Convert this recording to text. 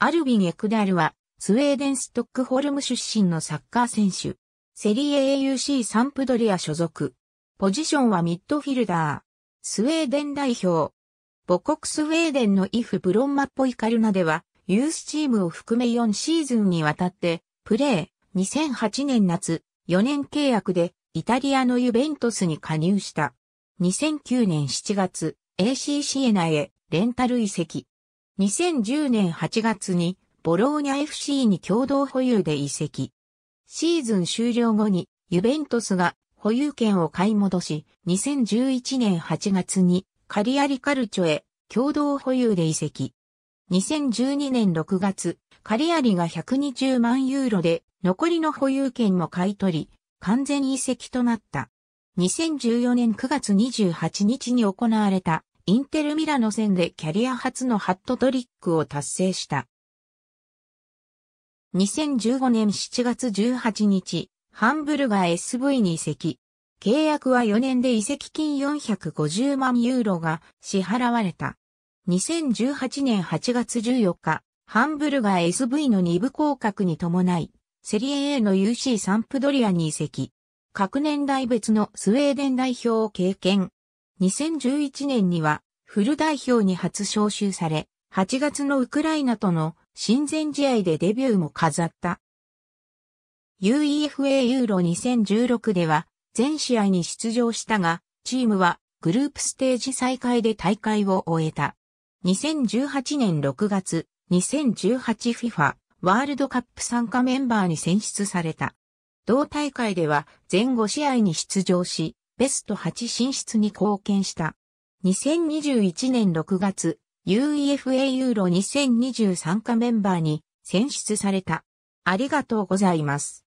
アルビン・エクダルは、スウェーデン・ストックホルム出身のサッカー選手。セリエ AUC サンプドリア所属。ポジションはミッドフィルダー。スウェーデン代表。母国スウェーデンのイフ・ブロンマっぽいカルナでは、ユースチームを含め4シーズンにわたって、プレー、2008年夏、4年契約で、イタリアのユベントスに加入した。2009年7月、AC シエナへ、レンタル移籍。2010年8月にボローニャ FC に共同保有で移籍。シーズン終了後にユベントスが保有権を買い戻し、2011年8月にカリアリカルチョへ共同保有で移籍。2012年6月、カリアリが120万ユーロで残りの保有権も買い取り、完全移籍となった。2014年9月28日に行われたインテルミラノ戦でキャリア初のハットトリックを達成した。2015年7月18日、ハンブルガー SV に移籍。契約は4年で移籍金450万ユーロが支払われた。2018年8月14日、ハンブルガー SV の2部降格に伴い、セリエ A の UC サンプドリアに移籍。各年代別のスウェーデン代表を経験。2011年にはフル代表に初招集され、8月のウクライナとの親善試合でデビューも飾った。UEFA ユーロ2016では全試合に出場したが、チームはグループステージ再開で大会を終えた。2018年6月、2018FIFA ワールドカップ参加メンバーに選出された。同大会では全5試合に出場し、ベスト8進出に貢献した。2021年6月、UEFA ユーロ2023カメンバーに選出された。ありがとうございます。